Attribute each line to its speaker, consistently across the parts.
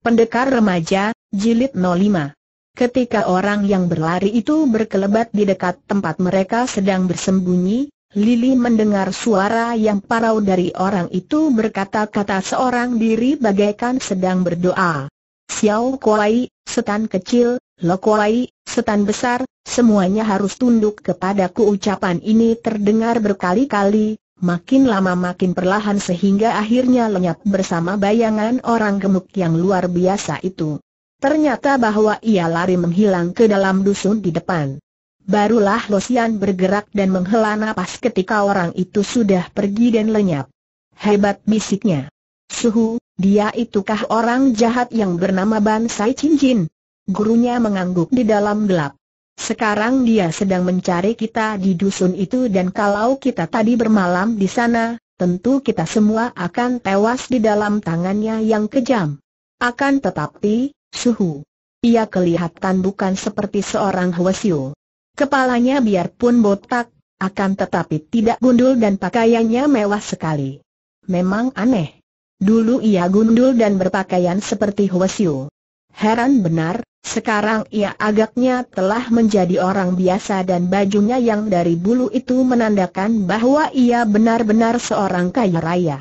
Speaker 1: Pendekar Remaja, Jilid 05 Ketika orang yang berlari itu berkelebat di dekat tempat mereka sedang bersembunyi, Lili mendengar suara yang parau dari orang itu berkata-kata seorang diri bagaikan sedang berdoa. Xiao Kuai, setan kecil, Lo Kuai, setan besar, semuanya harus tunduk kepadaku ucapan ini terdengar berkali-kali, makin lama makin perlahan sehingga akhirnya lenyap bersama bayangan orang gemuk yang luar biasa itu. Ternyata bahwa ia lari menghilang ke dalam dusun di depan. Barulah Losian bergerak dan menghela napas ketika orang itu sudah pergi dan lenyap. Hebat bisiknya. Suhu, dia itukah orang jahat yang bernama Ban Sai Chin Jin? Gurunya mengangguk di dalam gelap. Sekarang dia sedang mencari kita di dusun itu dan kalau kita tadi bermalam di sana, tentu kita semua akan tewas di dalam tangannya yang kejam. Akan tetapi, suhu. Ia kelihatan bukan seperti seorang Hwasyo. Kepalanya biarpun botak, akan tetapi tidak gundul dan pakaiannya mewah sekali. Memang aneh. Dulu ia gundul dan berpakaian seperti Hwasyo. Heran benar, sekarang ia agaknya telah menjadi orang biasa dan bajunya yang dari bulu itu menandakan bahwa ia benar-benar seorang kaya raya.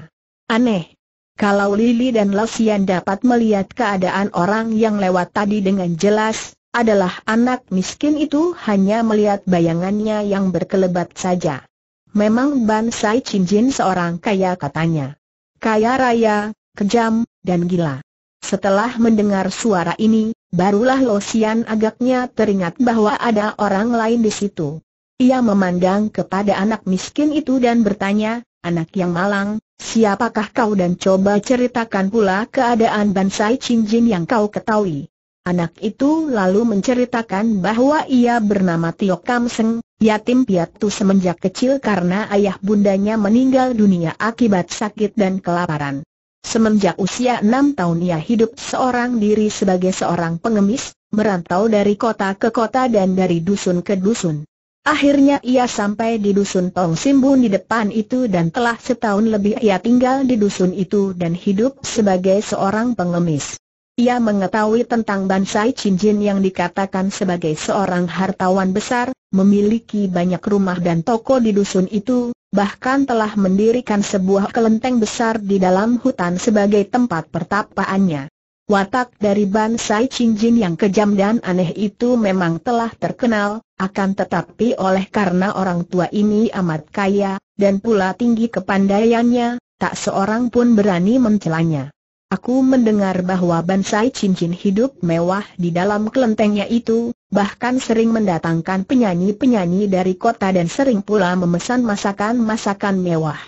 Speaker 1: Aneh. Kalau Lili dan Lasian dapat melihat keadaan orang yang lewat tadi dengan jelas, adalah anak miskin itu hanya melihat bayangannya yang berkelebat saja. Memang Ban Sai Chin seorang kaya katanya. Kaya raya, kejam, dan gila. Setelah mendengar suara ini, Barulah Losian agaknya teringat bahwa ada orang lain di situ. Ia memandang kepada anak miskin itu dan bertanya, anak yang malang, siapakah kau dan coba ceritakan pula keadaan Bansai Cincin yang kau ketahui. Anak itu lalu menceritakan bahwa ia bernama Tio Kam Seng, yatim piatu semenjak kecil karena ayah bundanya meninggal dunia akibat sakit dan kelaparan. Semenjak usia enam tahun ia hidup seorang diri sebagai seorang pengemis, merantau dari kota ke kota dan dari dusun ke dusun. Akhirnya ia sampai di dusun Tong Simbun di depan itu dan telah setahun lebih ia tinggal di dusun itu dan hidup sebagai seorang pengemis. Ia mengetahui tentang Bansai Cincin yang dikatakan sebagai seorang hartawan besar, memiliki banyak rumah dan toko di dusun itu, bahkan telah mendirikan sebuah kelenteng besar di dalam hutan sebagai tempat pertapaannya. Watak dari Bansai Cincin yang kejam dan aneh itu memang telah terkenal, akan tetapi oleh karena orang tua ini amat kaya, dan pula tinggi kepandaiannya, tak seorang pun berani mencelanya. Aku mendengar bahwa bansai cincin hidup mewah di dalam kelentengnya itu, bahkan sering mendatangkan penyanyi-penyanyi dari kota dan sering pula memesan masakan-masakan mewah.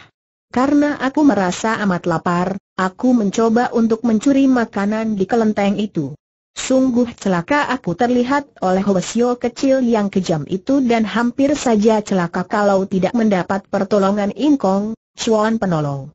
Speaker 1: Karena aku merasa amat lapar, aku mencoba untuk mencuri makanan di kelenteng itu. Sungguh celaka aku terlihat oleh Hwasyo kecil yang kejam itu dan hampir saja celaka kalau tidak mendapat pertolongan Inkong, Chuan penolong.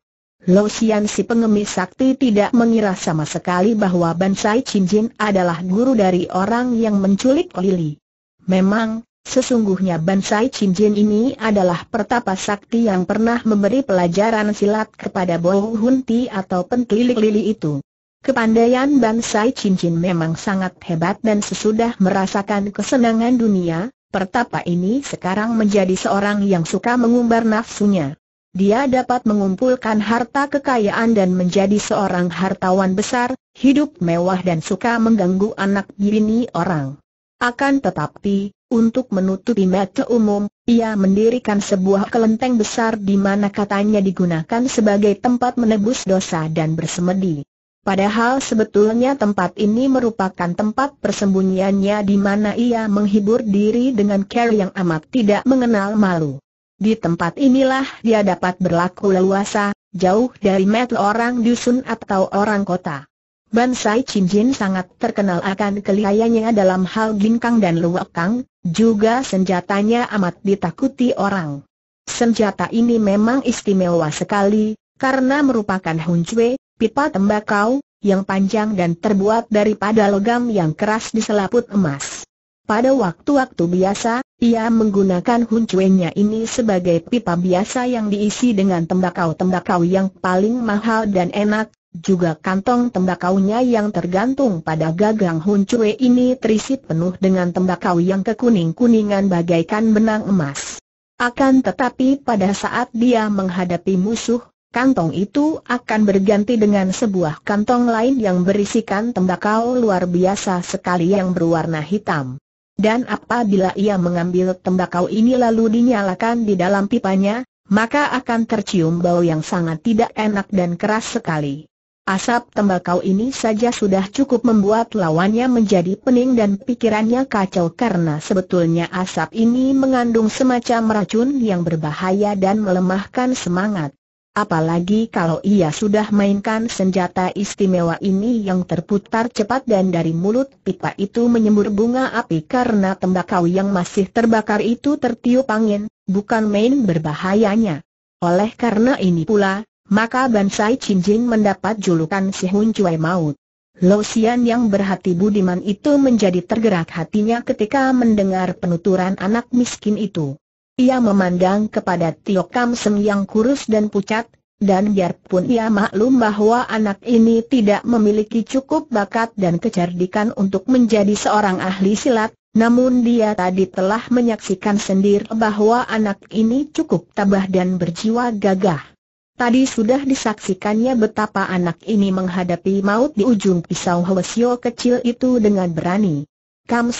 Speaker 1: Lo Xian si pengemis sakti tidak mengira sama sekali bahwa Bansai Cincin adalah guru dari orang yang menculik Lili. Memang, sesungguhnya Bansai Cincin ini adalah pertapa sakti yang pernah memberi pelajaran silat kepada Bo Ti atau pentilik Lili itu. Kepandaian Bansai Cincin memang sangat hebat dan sesudah merasakan kesenangan dunia, pertapa ini sekarang menjadi seorang yang suka mengumbar nafsunya. Dia dapat mengumpulkan harta kekayaan dan menjadi seorang hartawan besar, hidup mewah dan suka mengganggu anak bini orang. Akan tetapi, untuk menutupi mata umum, ia mendirikan sebuah kelenteng besar di mana katanya digunakan sebagai tempat menebus dosa dan bersemedi. Padahal sebetulnya tempat ini merupakan tempat persembunyiannya di mana ia menghibur diri dengan care yang amat tidak mengenal malu. Di tempat inilah dia dapat berlaku leluasa, jauh dari met orang dusun atau orang kota. Bansai Jin sangat terkenal akan kelihayanya dalam hal ginkang dan luwakang, juga senjatanya amat ditakuti orang. Senjata ini memang istimewa sekali, karena merupakan huncwe, pipa tembakau, yang panjang dan terbuat daripada logam yang keras diselaput emas. Pada waktu-waktu biasa, ia menggunakan huncuennya ini sebagai pipa biasa yang diisi dengan tembakau-tembakau yang paling mahal dan enak, juga kantong tembakaunya yang tergantung pada gagang huncue ini terisi penuh dengan tembakau yang kekuning-kuningan bagaikan benang emas. Akan tetapi pada saat dia menghadapi musuh, kantong itu akan berganti dengan sebuah kantong lain yang berisikan tembakau luar biasa sekali yang berwarna hitam dan apabila ia mengambil tembakau ini lalu dinyalakan di dalam pipanya, maka akan tercium bau yang sangat tidak enak dan keras sekali. Asap tembakau ini saja sudah cukup membuat lawannya menjadi pening dan pikirannya kacau karena sebetulnya asap ini mengandung semacam racun yang berbahaya dan melemahkan semangat. Apalagi kalau ia sudah mainkan senjata istimewa ini yang terputar cepat dan dari mulut pipa itu menyembur bunga api karena tembakau yang masih terbakar itu tertiup angin, bukan main berbahayanya. Oleh karena ini pula, maka Bansai Cinjin mendapat julukan si Hun Cui Maut. Lo Xian yang berhati budiman itu menjadi tergerak hatinya ketika mendengar penuturan anak miskin itu. Ia memandang kepada Tio Kam Sem yang kurus dan pucat, dan biarpun ia maklum bahwa anak ini tidak memiliki cukup bakat dan kecerdikan untuk menjadi seorang ahli silat, namun dia tadi telah menyaksikan sendiri bahwa anak ini cukup tabah dan berjiwa gagah. Tadi sudah disaksikannya betapa anak ini menghadapi maut di ujung pisau Hwasyo kecil itu dengan berani. Kam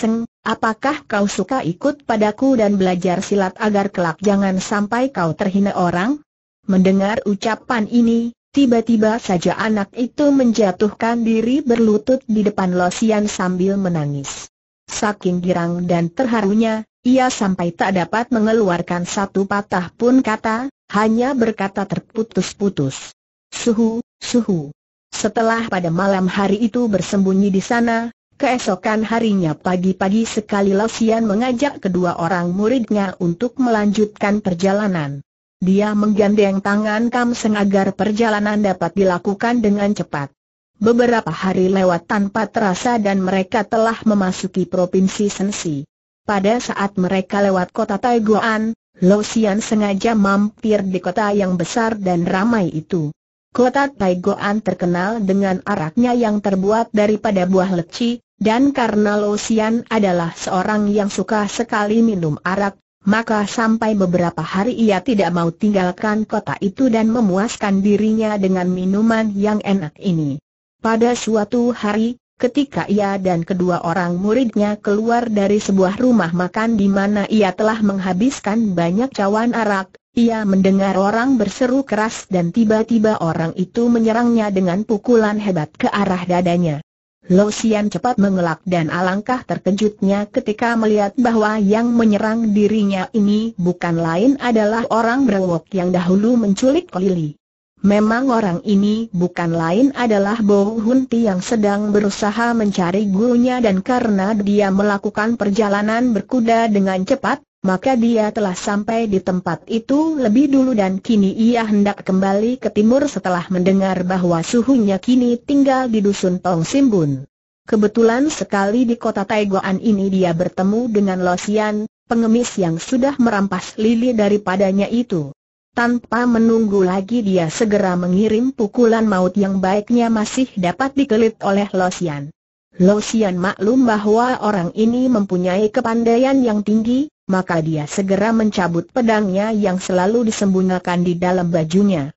Speaker 1: apakah kau suka ikut padaku dan belajar silat agar kelak jangan sampai kau terhina orang? Mendengar ucapan ini, tiba-tiba saja anak itu menjatuhkan diri berlutut di depan Losian sambil menangis. Saking girang dan terharunya, ia sampai tak dapat mengeluarkan satu patah pun kata, hanya berkata terputus-putus. Suhu, suhu. Setelah pada malam hari itu bersembunyi di sana, Keesokan harinya pagi-pagi sekali Losian mengajak kedua orang muridnya untuk melanjutkan perjalanan. Dia menggandeng tangan Kam Seng agar perjalanan dapat dilakukan dengan cepat. Beberapa hari lewat tanpa terasa dan mereka telah memasuki provinsi Sensi. Pada saat mereka lewat kota Taiguan, Losian sengaja mampir di kota yang besar dan ramai itu. Kota Taiguan terkenal dengan araknya yang terbuat daripada buah leci, dan karena Lo Sian adalah seorang yang suka sekali minum arak, maka sampai beberapa hari ia tidak mau tinggalkan kota itu dan memuaskan dirinya dengan minuman yang enak ini. Pada suatu hari, Ketika ia dan kedua orang muridnya keluar dari sebuah rumah makan di mana ia telah menghabiskan banyak cawan arak, ia mendengar orang berseru keras dan tiba-tiba orang itu menyerangnya dengan pukulan hebat ke arah dadanya. Lo Xian cepat mengelak dan alangkah terkejutnya ketika melihat bahwa yang menyerang dirinya ini bukan lain adalah orang berwok yang dahulu menculik Lili. Memang orang ini bukan lain adalah Bo Hun yang sedang berusaha mencari gurunya dan karena dia melakukan perjalanan berkuda dengan cepat, maka dia telah sampai di tempat itu lebih dulu dan kini ia hendak kembali ke timur setelah mendengar bahwa suhunya kini tinggal di dusun Tong Simbun. Kebetulan sekali di kota Taiguan ini dia bertemu dengan Losian, pengemis yang sudah merampas lili daripadanya itu. Tanpa menunggu lagi dia segera mengirim pukulan maut yang baiknya masih dapat dikelit oleh Losian. Losian maklum bahwa orang ini mempunyai kepandaian yang tinggi, maka dia segera mencabut pedangnya yang selalu disembunyikan di dalam bajunya.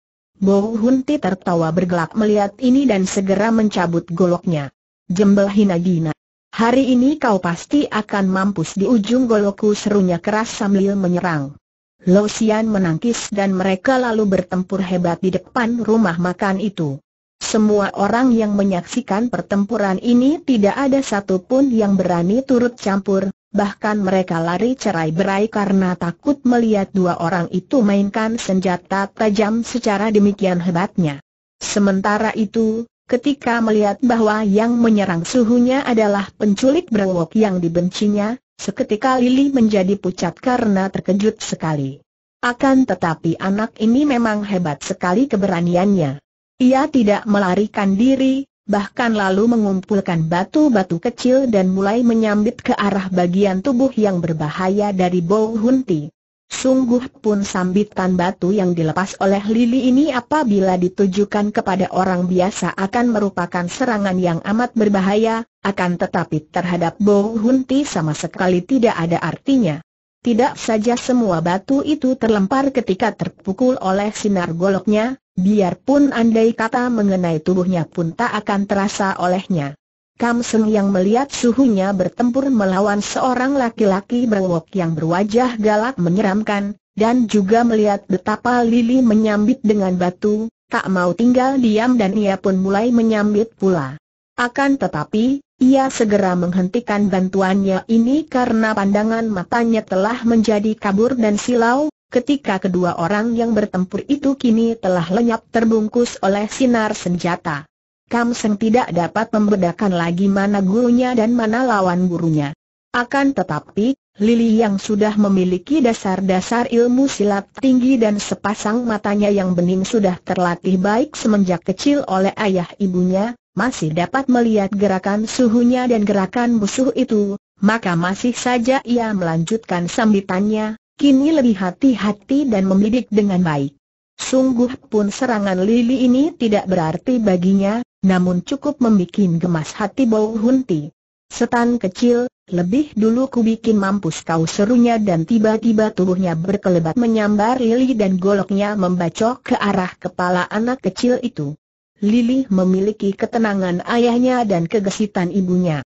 Speaker 1: Bo Hunti tertawa bergelak melihat ini dan segera mencabut goloknya. Jembel Hinagina. Hari ini kau pasti akan mampus di ujung golokku serunya keras sambil menyerang. Lo Xian menangkis dan mereka lalu bertempur hebat di depan rumah makan itu. Semua orang yang menyaksikan pertempuran ini tidak ada satupun yang berani turut campur, bahkan mereka lari cerai berai karena takut melihat dua orang itu mainkan senjata tajam secara demikian hebatnya. Sementara itu, ketika melihat bahwa yang menyerang suhunya adalah penculik berwok yang dibencinya, seketika Lily menjadi pucat karena terkejut sekali. Akan tetapi anak ini memang hebat sekali keberaniannya. Ia tidak melarikan diri, bahkan lalu mengumpulkan batu-batu kecil dan mulai menyambit ke arah bagian tubuh yang berbahaya dari Bow Hunti. Sungguh pun sambitan batu yang dilepas oleh Lili ini apabila ditujukan kepada orang biasa akan merupakan serangan yang amat berbahaya, akan tetapi terhadap Bow Hunti sama sekali tidak ada artinya. Tidak saja semua batu itu terlempar ketika terpukul oleh sinar goloknya, Biarpun andai kata mengenai tubuhnya pun tak akan terasa olehnya. Kam Seng yang melihat suhunya bertempur melawan seorang laki-laki berwok yang berwajah galak menyeramkan, dan juga melihat betapa Lili menyambit dengan batu, tak mau tinggal diam dan ia pun mulai menyambit pula. Akan tetapi, ia segera menghentikan bantuannya ini karena pandangan matanya telah menjadi kabur dan silau, ketika kedua orang yang bertempur itu kini telah lenyap terbungkus oleh sinar senjata. Kam Seng tidak dapat membedakan lagi mana gurunya dan mana lawan gurunya. Akan tetapi, Lili yang sudah memiliki dasar-dasar ilmu silat tinggi dan sepasang matanya yang bening sudah terlatih baik semenjak kecil oleh ayah ibunya, masih dapat melihat gerakan suhunya dan gerakan musuh itu, maka masih saja ia melanjutkan sambitannya, kini lebih hati-hati dan membidik dengan baik. Sungguh pun serangan Lili ini tidak berarti baginya, namun cukup membuat gemas hati Bau Hunti. Setan kecil, lebih dulu ku bikin mampus kau serunya dan tiba-tiba tubuhnya berkelebat menyambar Lili dan goloknya membacok ke arah kepala anak kecil itu. Lili memiliki ketenangan ayahnya dan kegesitan ibunya.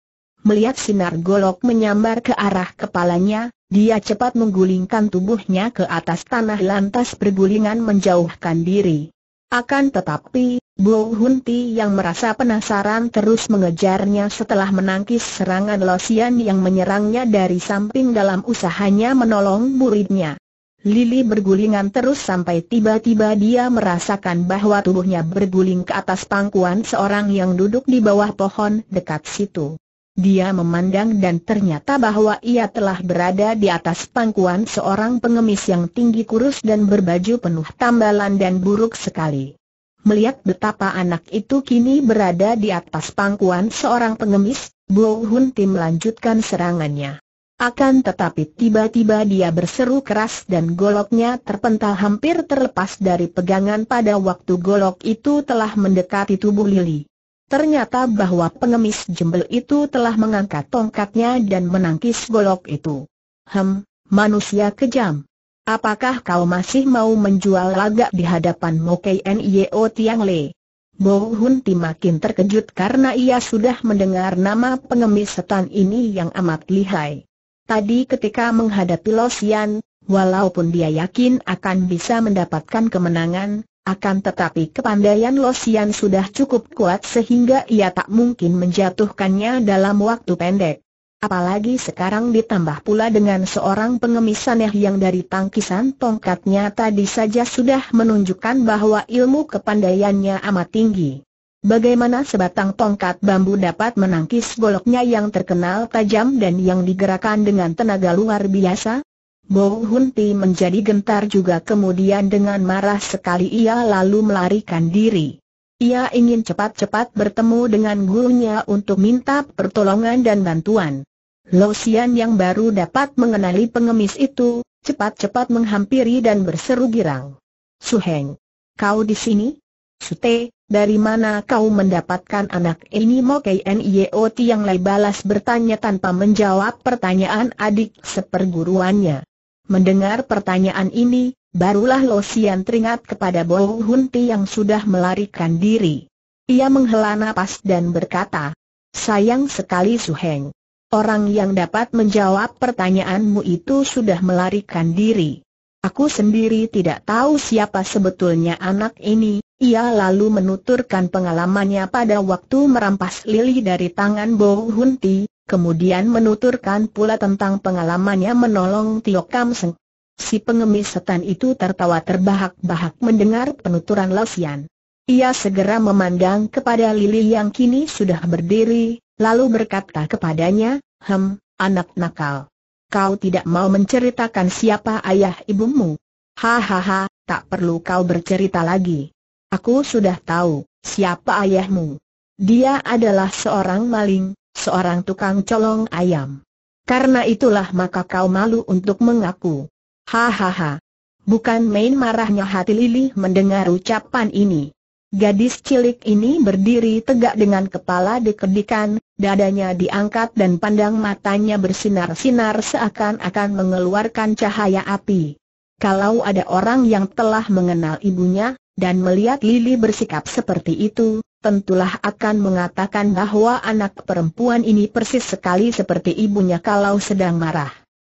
Speaker 1: Melihat sinar golok menyambar ke arah kepalanya, dia cepat menggulingkan tubuhnya ke atas tanah lantas bergulingan menjauhkan diri. Akan tetapi, Bo Hunti yang merasa penasaran terus mengejarnya setelah menangkis serangan Losian yang menyerangnya dari samping dalam usahanya menolong muridnya. Lili bergulingan terus sampai tiba-tiba dia merasakan bahwa tubuhnya berguling ke atas pangkuan seorang yang duduk di bawah pohon dekat situ. Dia memandang dan ternyata bahwa ia telah berada di atas pangkuan seorang pengemis yang tinggi kurus dan berbaju penuh tambalan dan buruk sekali. Melihat betapa anak itu kini berada di atas pangkuan seorang pengemis, Bo Hun Tim melanjutkan serangannya. Akan tetapi tiba-tiba dia berseru keras dan goloknya terpental hampir terlepas dari pegangan pada waktu golok itu telah mendekati tubuh Lili. Ternyata bahwa pengemis jembel itu telah mengangkat tongkatnya dan menangkis golok itu. Hem, manusia kejam. Apakah kau masih mau menjual lagak di hadapan Mokai Nio Tiang Le? Bo Hun Ti makin terkejut karena ia sudah mendengar nama pengemis setan ini yang amat lihai. Tadi ketika menghadapi Losian, walaupun dia yakin akan bisa mendapatkan kemenangan, akan tetapi kepandaian Losian sudah cukup kuat sehingga ia tak mungkin menjatuhkannya dalam waktu pendek. Apalagi sekarang ditambah pula dengan seorang pengemis aneh yang dari tangkisan tongkatnya tadi saja sudah menunjukkan bahwa ilmu kepandaiannya amat tinggi. Bagaimana sebatang tongkat bambu dapat menangkis goloknya yang terkenal tajam dan yang digerakkan dengan tenaga luar biasa? Mo Hun Ti menjadi gentar juga kemudian dengan marah sekali ia lalu melarikan diri. Ia ingin cepat-cepat bertemu dengan gurunya untuk minta pertolongan dan bantuan. Xian yang baru dapat mengenali pengemis itu, cepat-cepat menghampiri dan berseru girang. Su Heng, kau di sini? Su Te, dari mana kau mendapatkan anak ini Mo Kei Kniot yang lai balas bertanya tanpa menjawab pertanyaan adik seperguruannya. Mendengar pertanyaan ini, barulah Lo Sian teringat kepada Bo Hunti yang sudah melarikan diri. Ia menghela napas dan berkata, Sayang sekali Su Heng, Orang yang dapat menjawab pertanyaanmu itu sudah melarikan diri. Aku sendiri tidak tahu siapa sebetulnya anak ini, ia lalu menuturkan pengalamannya pada waktu merampas lili dari tangan Bo Hunti, kemudian menuturkan pula tentang pengalamannya menolong Tio Kam Seng. Si pengemis setan itu tertawa terbahak-bahak mendengar penuturan Lesian. Ia segera memandang kepada Lili yang kini sudah berdiri, lalu berkata kepadanya, Hem, anak nakal. Kau tidak mau menceritakan siapa ayah ibumu. Hahaha, tak perlu kau bercerita lagi. Aku sudah tahu, siapa ayahmu. Dia adalah seorang maling, seorang tukang colong ayam. Karena itulah maka kau malu untuk mengaku. Hahaha. Bukan main marahnya hati Lili mendengar ucapan ini. Gadis cilik ini berdiri tegak dengan kepala dikedikan, dadanya diangkat dan pandang matanya bersinar-sinar seakan-akan mengeluarkan cahaya api. Kalau ada orang yang telah mengenal ibunya, dan melihat Lili bersikap seperti itu, tentulah akan mengatakan bahwa anak perempuan ini persis sekali seperti ibunya kalau sedang marah.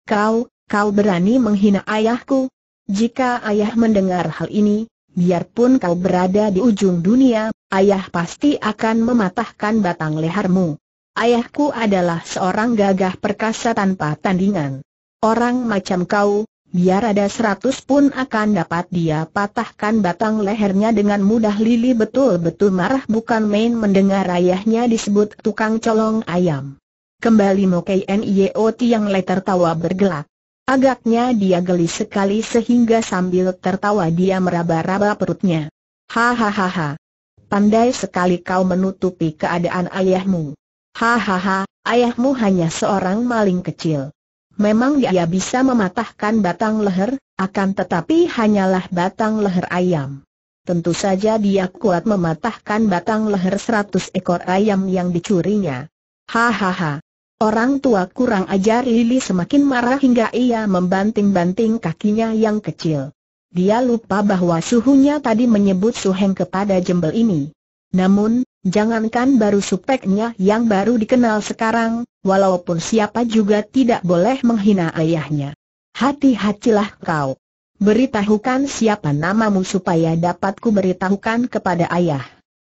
Speaker 1: Kau, kau berani menghina ayahku? Jika ayah mendengar hal ini, biarpun kau berada di ujung dunia, ayah pasti akan mematahkan batang lehermu. Ayahku adalah seorang gagah perkasa tanpa tandingan. Orang macam kau, Biar ada seratus pun akan dapat dia patahkan batang lehernya dengan mudah Lili betul-betul marah bukan main mendengar ayahnya disebut tukang colong ayam. Kembali Mokai Niot yang leter tertawa bergelak. Agaknya dia geli sekali sehingga sambil tertawa dia meraba-raba perutnya. Hahaha. Pandai sekali kau menutupi keadaan ayahmu. Hahaha, ayahmu hanya seorang maling kecil. Memang dia bisa mematahkan batang leher, akan tetapi hanyalah batang leher ayam. Tentu saja dia kuat mematahkan batang leher seratus ekor ayam yang dicurinya. Hahaha. Orang tua kurang ajar Lili semakin marah hingga ia membanting-banting kakinya yang kecil. Dia lupa bahwa suhunya tadi menyebut suheng kepada jembel ini. Namun, Jangankan baru supeknya yang baru dikenal sekarang, walaupun siapa juga tidak boleh menghina ayahnya. Hati-hatilah kau. Beritahukan siapa namamu supaya dapatku beritahukan kepada ayah.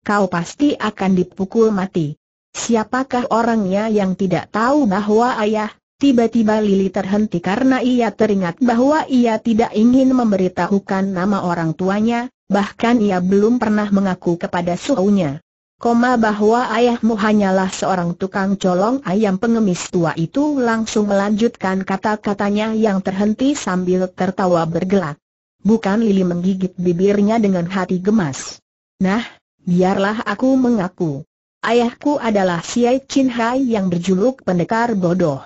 Speaker 1: Kau pasti akan dipukul mati. Siapakah orangnya yang tidak tahu bahwa ayah? Tiba-tiba Lili terhenti karena ia teringat bahwa ia tidak ingin memberitahukan nama orang tuanya, bahkan ia belum pernah mengaku kepada suhunya. Koma bahwa ayahmu hanyalah seorang tukang colong ayam pengemis tua itu langsung melanjutkan kata-katanya yang terhenti sambil tertawa bergelak. Bukan Lili menggigit bibirnya dengan hati gemas. Nah, biarlah aku mengaku. Ayahku adalah Siai Chin Hai yang berjuluk pendekar bodoh.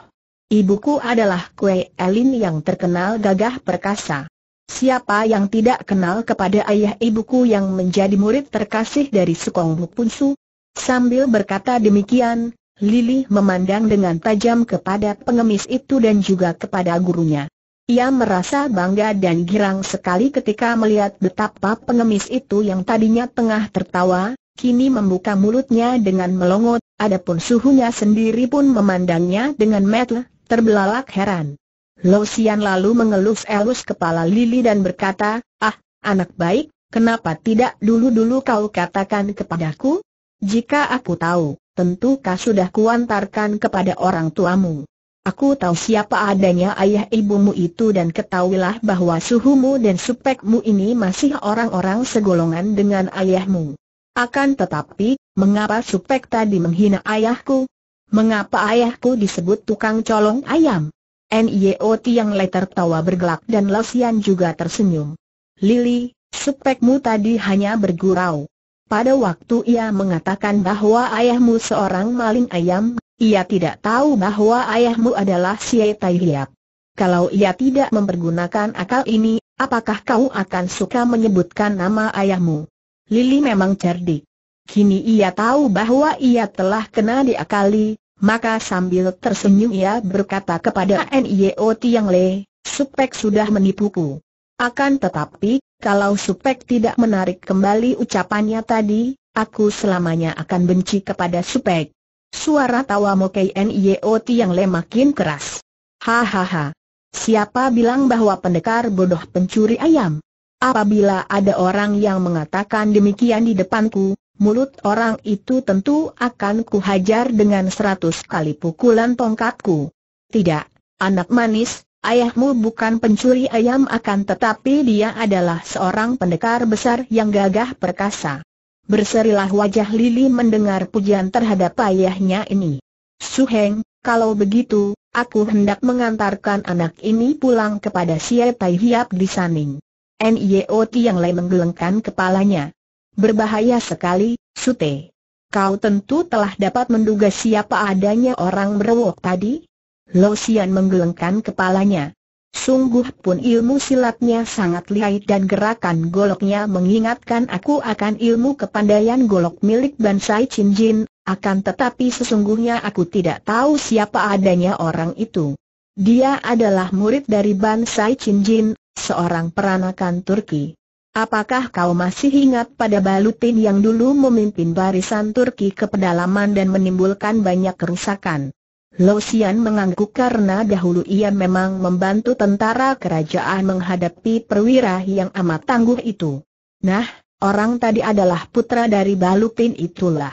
Speaker 1: Ibuku adalah Kue Elin yang terkenal gagah perkasa. Siapa yang tidak kenal kepada ayah ibuku yang menjadi murid terkasih dari Sekong Punsu? Sambil berkata demikian, Lili memandang dengan tajam kepada pengemis itu dan juga kepada gurunya. Ia merasa bangga dan girang sekali ketika melihat betapa pengemis itu yang tadinya tengah tertawa, kini membuka mulutnya dengan melongot, adapun suhunya sendiri pun memandangnya dengan metel, terbelalak heran. Lusian lalu mengelus-elus kepala Lili dan berkata, ah, anak baik, kenapa tidak dulu-dulu kau katakan kepadaku? Jika aku tahu, tentu kau sudah kuantarkan kepada orang tuamu. Aku tahu siapa adanya ayah ibumu itu dan ketahuilah bahwa suhumu dan supekmu ini masih orang-orang segolongan dengan ayahmu. Akan tetapi, mengapa supek tadi menghina ayahku? Mengapa ayahku disebut tukang colong ayam? Nio e Tiang Le tertawa bergelak dan Lasian juga tersenyum. Lili, spekmu tadi hanya bergurau. Pada waktu ia mengatakan bahwa ayahmu seorang maling ayam, ia tidak tahu bahwa ayahmu adalah si Tai Hiap. Kalau ia tidak mempergunakan akal ini, apakah kau akan suka menyebutkan nama ayahmu? Lili memang cerdik. Kini ia tahu bahwa ia telah kena diakali, maka sambil tersenyum ia berkata kepada NIO Tiang Le, Supek sudah menipuku. Akan tetapi, kalau Supek tidak menarik kembali ucapannya tadi, aku selamanya akan benci kepada Supek. Suara tawa Mokai NIO Tiang Le makin keras. Hahaha. Siapa bilang bahwa pendekar bodoh pencuri ayam? Apabila ada orang yang mengatakan demikian di depanku, mulut orang itu tentu akan kuhajar dengan seratus kali pukulan tongkatku. Tidak, anak manis, ayahmu bukan pencuri ayam akan tetapi dia adalah seorang pendekar besar yang gagah perkasa. Berserilah wajah Lili mendengar pujian terhadap ayahnya ini. Suheng, kalau begitu, aku hendak mengantarkan anak ini pulang kepada Xie Hiap di Saning. Nyeoti yang lain menggelengkan kepalanya. Berbahaya sekali, Sute. Kau tentu telah dapat menduga siapa adanya orang berwok tadi? Lo Sian menggelengkan kepalanya. Sungguh pun ilmu silatnya sangat lihai dan gerakan goloknya mengingatkan aku akan ilmu kepandaian golok milik Bansai Chin Jin, akan tetapi sesungguhnya aku tidak tahu siapa adanya orang itu. Dia adalah murid dari Bansai Chin Jin, seorang peranakan Turki. Apakah kau masih ingat pada Balutin yang dulu memimpin barisan Turki ke pedalaman dan menimbulkan banyak kerusakan? Losian mengangguk karena dahulu ia memang membantu tentara kerajaan menghadapi perwira yang amat tangguh itu. Nah, orang tadi adalah putra dari Balutin itulah.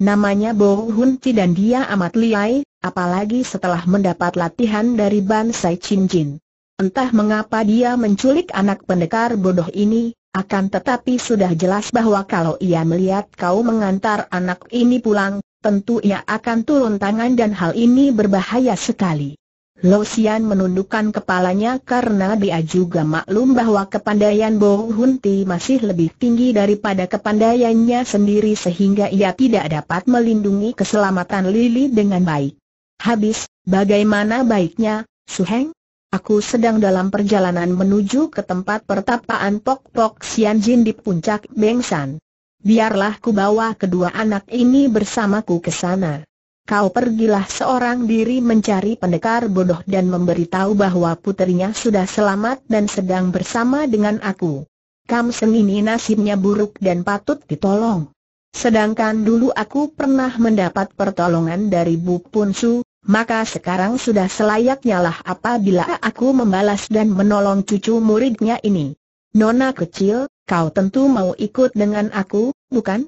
Speaker 1: Namanya Bo Hun Chi dan dia amat liai, apalagi setelah mendapat latihan dari Bansai Chin Jin. Entah mengapa dia menculik anak pendekar bodoh ini, akan tetapi sudah jelas bahwa kalau ia melihat kau mengantar anak ini pulang, tentu ia akan turun tangan dan hal ini berbahaya sekali. Lo Xian menundukkan kepalanya karena dia juga maklum bahwa kepandaian Bo Hun Ti masih lebih tinggi daripada kepandaiannya sendiri sehingga ia tidak dapat melindungi keselamatan Lily dengan baik. Habis, bagaimana baiknya, Su Heng? Aku sedang dalam perjalanan menuju ke tempat pertapaan Pok Pok Sian Jin di puncak Bengsan. Biarlah ku bawa kedua anak ini bersamaku ke sana. Kau pergilah seorang diri mencari pendekar bodoh dan memberitahu bahwa putrinya sudah selamat dan sedang bersama dengan aku. Kam Seng ini nasibnya buruk dan patut ditolong. Sedangkan dulu aku pernah mendapat pertolongan dari Bu Pun Su maka sekarang sudah selayaknya lah apabila aku membalas dan menolong cucu muridnya ini. Nona kecil, kau tentu mau ikut dengan aku, bukan?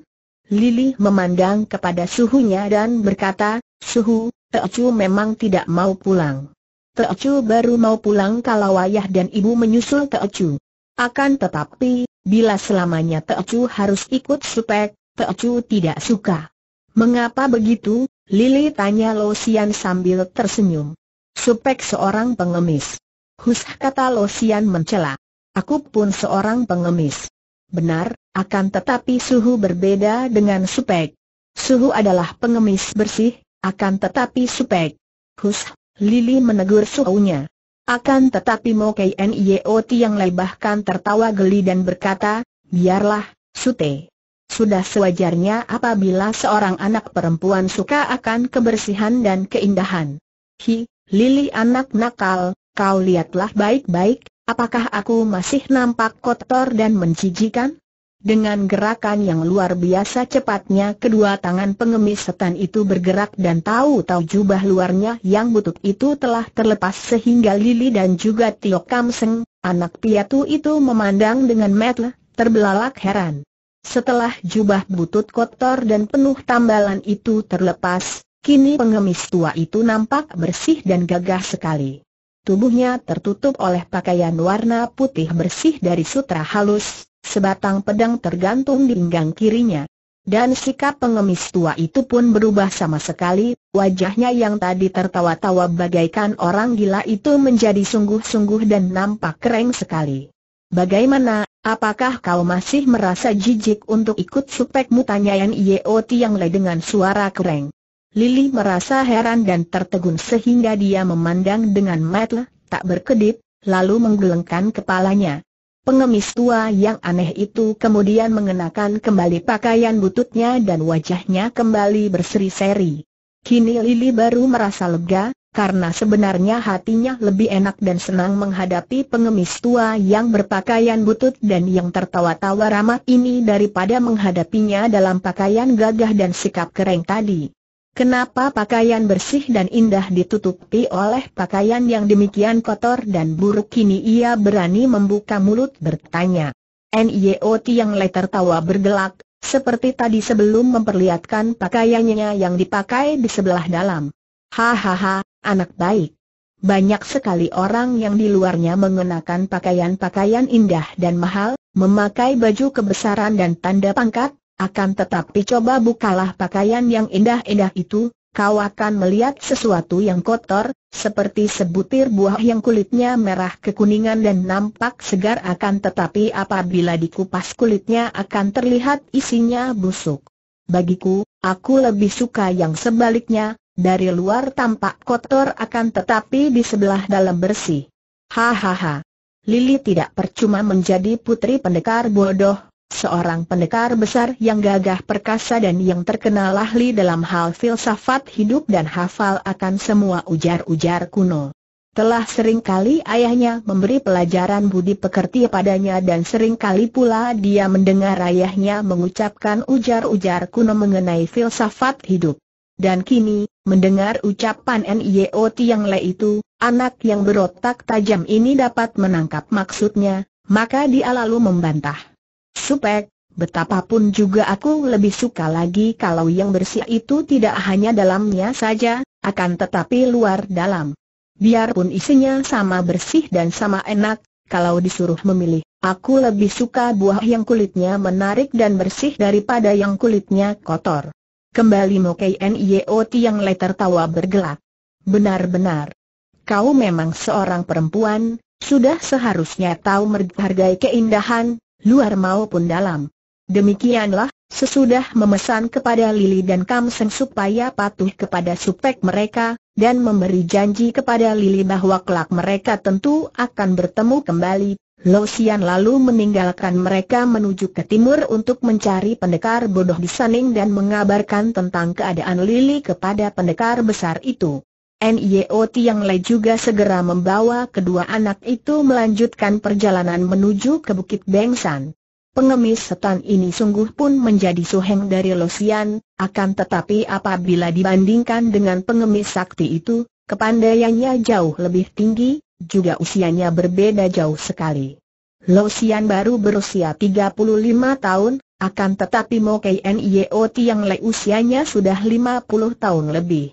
Speaker 1: Lili memandang kepada suhunya dan berkata, Suhu, Teocu memang tidak mau pulang. Teocu baru mau pulang kalau ayah dan ibu menyusul Teocu. Akan tetapi, bila selamanya Teocu harus ikut supek, Teocu tidak suka. Mengapa begitu? Lili tanya Lo Sian sambil tersenyum. Supek seorang pengemis. Hus kata Lo Sian mencela. Aku pun seorang pengemis. Benar, akan tetapi suhu berbeda dengan supek. Suhu adalah pengemis bersih, akan tetapi supek. Hus, Lili menegur suhunya. Akan tetapi Mo Kniot yang lebahkan tertawa geli dan berkata, biarlah, Sute. Sudah sewajarnya apabila seorang anak perempuan suka akan kebersihan dan keindahan. Hi, Lili anak nakal, kau lihatlah baik-baik, apakah aku masih nampak kotor dan menjijikan? Dengan gerakan yang luar biasa cepatnya kedua tangan pengemis setan itu bergerak dan tahu-tahu jubah luarnya yang butut itu telah terlepas sehingga Lili dan juga Tio Kamseng, anak piatu itu memandang dengan metel, terbelalak heran. Setelah jubah butut kotor dan penuh tambalan itu terlepas, kini pengemis tua itu nampak bersih dan gagah sekali. Tubuhnya tertutup oleh pakaian warna putih bersih dari sutra halus, sebatang pedang tergantung di pinggang kirinya. Dan sikap pengemis tua itu pun berubah sama sekali, wajahnya yang tadi tertawa-tawa bagaikan orang gila itu menjadi sungguh-sungguh dan nampak kering sekali. Bagaimana, apakah kau masih merasa jijik untuk ikut supekmu tanyaan Yeo Tiang Le dengan suara kereng. Lili merasa heran dan tertegun sehingga dia memandang dengan mata tak berkedip, lalu menggelengkan kepalanya. Pengemis tua yang aneh itu kemudian mengenakan kembali pakaian bututnya dan wajahnya kembali berseri-seri. Kini Lili baru merasa lega, karena sebenarnya hatinya lebih enak dan senang menghadapi pengemis tua yang berpakaian butut dan yang tertawa-tawa ramah ini daripada menghadapinya dalam pakaian gagah dan sikap kering tadi. Kenapa pakaian bersih dan indah ditutupi oleh pakaian yang demikian kotor dan buruk kini ia berani membuka mulut bertanya. NIOT yang le tertawa bergelak, seperti tadi sebelum memperlihatkan pakaiannya yang dipakai di sebelah dalam. Hahaha, anak baik. Banyak sekali orang yang di luarnya mengenakan pakaian-pakaian indah dan mahal, memakai baju kebesaran dan tanda pangkat, akan tetapi coba bukalah pakaian yang indah-indah itu, kau akan melihat sesuatu yang kotor, seperti sebutir buah yang kulitnya merah kekuningan dan nampak segar akan tetapi apabila dikupas kulitnya akan terlihat isinya busuk. Bagiku, aku lebih suka yang sebaliknya, dari luar tampak kotor akan tetapi di sebelah dalam bersih. Hahaha. Lili tidak percuma menjadi putri pendekar bodoh, seorang pendekar besar yang gagah perkasa dan yang terkenal ahli dalam hal filsafat hidup dan hafal akan semua ujar-ujar kuno. Telah sering kali ayahnya memberi pelajaran budi pekerti padanya dan sering kali pula dia mendengar ayahnya mengucapkan ujar-ujar kuno mengenai filsafat hidup. Dan kini, Mendengar ucapan NIO Tiang Le itu, anak yang berotak tajam ini dapat menangkap maksudnya, maka dia lalu membantah. Supek, betapapun juga aku lebih suka lagi kalau yang bersih itu tidak hanya dalamnya saja, akan tetapi luar dalam. Biarpun isinya sama bersih dan sama enak, kalau disuruh memilih, aku lebih suka buah yang kulitnya menarik dan bersih daripada yang kulitnya kotor. Kembali Mokei Nio Tiang Le tawa bergelak. Benar-benar. Kau memang seorang perempuan, sudah seharusnya tahu menghargai keindahan, luar maupun dalam. Demikianlah, sesudah memesan kepada Lili dan Kamsen supaya patuh kepada supek mereka, dan memberi janji kepada Lili bahwa kelak mereka tentu akan bertemu kembali, Lo Xian lalu meninggalkan mereka menuju ke timur untuk mencari pendekar bodoh di Saning dan mengabarkan tentang keadaan Lili kepada pendekar besar itu. Nio Tiang Le juga segera membawa kedua anak itu melanjutkan perjalanan menuju ke Bukit Bengsan. Pengemis setan ini sungguh pun menjadi suheng dari Losian, akan tetapi apabila dibandingkan dengan pengemis sakti itu, kepandaiannya jauh lebih tinggi, juga usianya berbeda jauh sekali. Lo Xian baru berusia 35 tahun, akan tetapi Mo Kien Tiang Le usianya sudah 50 tahun lebih.